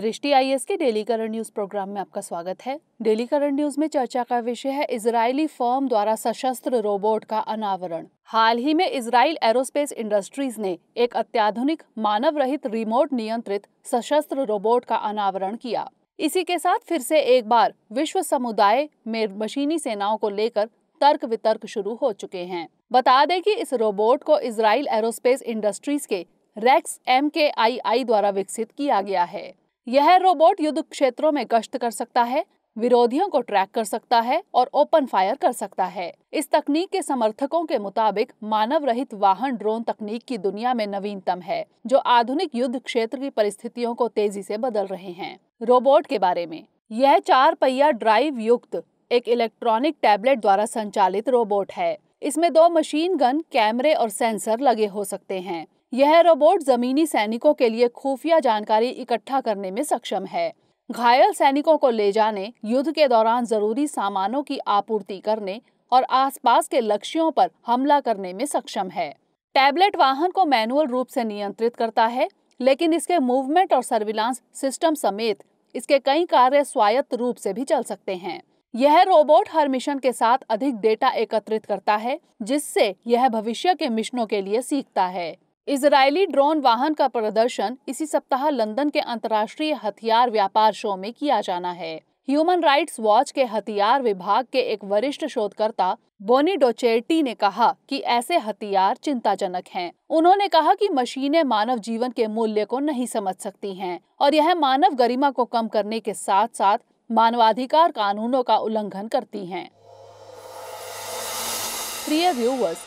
दृष्टि आई के daily current news programme में आपका स्वागत है डेली करंट न्यूज में चर्चा का विषय है इजरायली फर्म द्वारा सशस्त्र रोबोट का अनावरण हाल ही में इसराइल एरोस्पेस इंडस्ट्रीज ने एक अत्याधुनिक मानव रहित रिमोट नियंत्रित सशस्त्र रोबोट का अनावरण किया इसी के साथ फिर से एक बार विश्व समुदाय में मशीनी सेनाओं को लेकर तर्क वितर्क शुरू हो चुके हैं बता दें कि इस रोबोट को इसराइल एरोस्पेस इंडस्ट्रीज के रेक्स एम के आई आई द्वारा विकसित किया गया है यह रोबोट युद्ध क्षेत्रों में गश्त कर सकता है विरोधियों को ट्रैक कर सकता है और ओपन फायर कर सकता है इस तकनीक के समर्थकों के मुताबिक मानव रहित वाहन ड्रोन तकनीक की दुनिया में नवीनतम है जो आधुनिक युद्ध क्षेत्र की परिस्थितियों को तेजी से बदल रहे हैं रोबोट के बारे में यह चार पहिया ड्राइव युक्त एक इलेक्ट्रॉनिक टैबलेट द्वारा संचालित रोबोट है इसमें दो मशीन गन कैमरे और सेंसर लगे हो सकते हैं यह रोबोट जमीनी सैनिकों के लिए खुफिया जानकारी इकट्ठा करने में सक्षम है घायल सैनिकों को ले जाने युद्ध के दौरान जरूरी सामानों की आपूर्ति करने और आसपास के लक्ष्यों पर हमला करने में सक्षम है टैबलेट वाहन को मैनुअल रूप से नियंत्रित करता है लेकिन इसके मूवमेंट और सर्विलांस सिस्टम समेत इसके कई कार्य स्वायत्त रूप से भी चल सकते हैं यह रोबोट हर मिशन के साथ अधिक डेटा एकत्रित करता है जिससे यह भविष्य के मिशनों के लिए सीखता है इजरायली ड्रोन वाहन का प्रदर्शन इसी सप्ताह लंदन के अंतर्राष्ट्रीय हथियार व्यापार शो में किया जाना है ह्यूमन राइट्स वॉच के हथियार विभाग के एक वरिष्ठ शोधकर्ता बोनी डोचेटी ने कहा कि ऐसे हथियार चिंताजनक हैं। उन्होंने कहा कि मशीनें मानव जीवन के मूल्य को नहीं समझ सकती हैं और यह मानव गरिमा को कम करने के साथ साथ मानवाधिकार कानूनों का उल्लंघन करती हैं। प्रिय व्यूवर्स